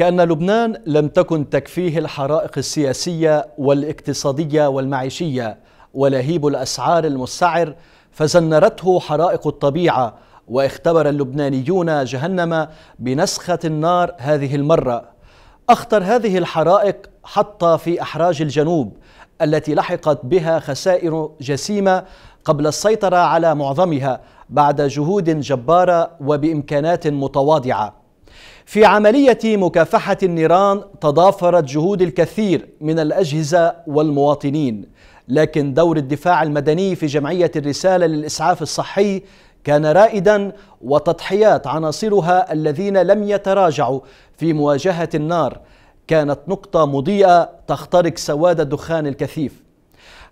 كأن لبنان لم تكن تكفيه الحرائق السياسية والاقتصادية والمعيشية ولهيب الأسعار المستعر فزنرته حرائق الطبيعة واختبر اللبنانيون جهنم بنسخة النار هذه المرة أخطر هذه الحرائق حتى في أحراج الجنوب التي لحقت بها خسائر جسيمة قبل السيطرة على معظمها بعد جهود جبارة وبإمكانات متواضعة في عملية مكافحة النيران تضافرت جهود الكثير من الأجهزة والمواطنين لكن دور الدفاع المدني في جمعية الرسالة للإسعاف الصحي كان رائدا وتضحيات عناصرها الذين لم يتراجعوا في مواجهة النار كانت نقطة مضيئة تخترق سواد الدخان الكثيف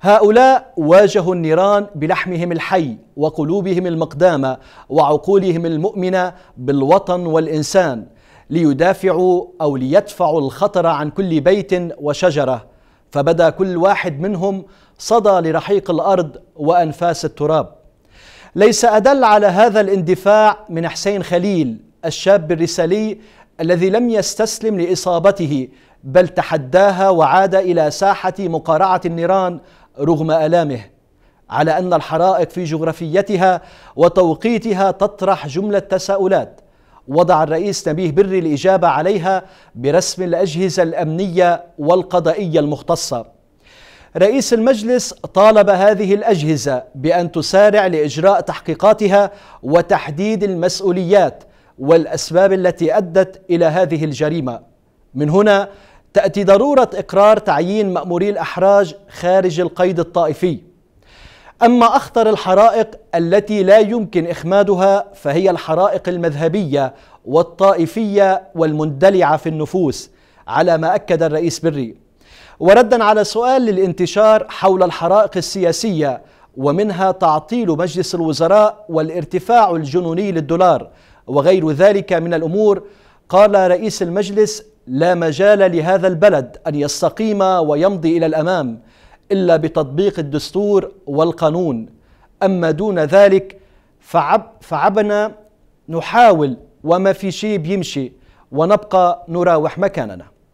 هؤلاء واجهوا النيران بلحمهم الحي وقلوبهم المقدامة وعقولهم المؤمنة بالوطن والإنسان ليدافعوا أو ليدفعوا الخطر عن كل بيت وشجرة فبدا كل واحد منهم صدى لرحيق الأرض وأنفاس التراب ليس أدل على هذا الاندفاع من حسين خليل الشاب الرسالي الذي لم يستسلم لإصابته بل تحداها وعاد إلى ساحة مقارعة النيران رغم آلامه على أن الحرائق في جغرافيتها وتوقيتها تطرح جملة تساؤلات وضع الرئيس نبيه بري الإجابة عليها برسم الأجهزة الأمنية والقضائية المختصة رئيس المجلس طالب هذه الأجهزة بأن تسارع لإجراء تحقيقاتها وتحديد المسؤوليات والأسباب التي أدت إلى هذه الجريمة من هنا تأتي ضرورة إقرار تعيين مأموري الأحراج خارج القيد الطائفي أما أخطر الحرائق التي لا يمكن إخمادها فهي الحرائق المذهبية والطائفية والمندلعة في النفوس على ما أكد الرئيس بري وردا على سؤال للانتشار حول الحرائق السياسية ومنها تعطيل مجلس الوزراء والارتفاع الجنوني للدولار وغير ذلك من الأمور قال رئيس المجلس لا مجال لهذا البلد ان يستقيم ويمضي الى الامام الا بتطبيق الدستور والقانون اما دون ذلك فعب فعبنا نحاول وما في شيء بيمشي ونبقى نراوح مكاننا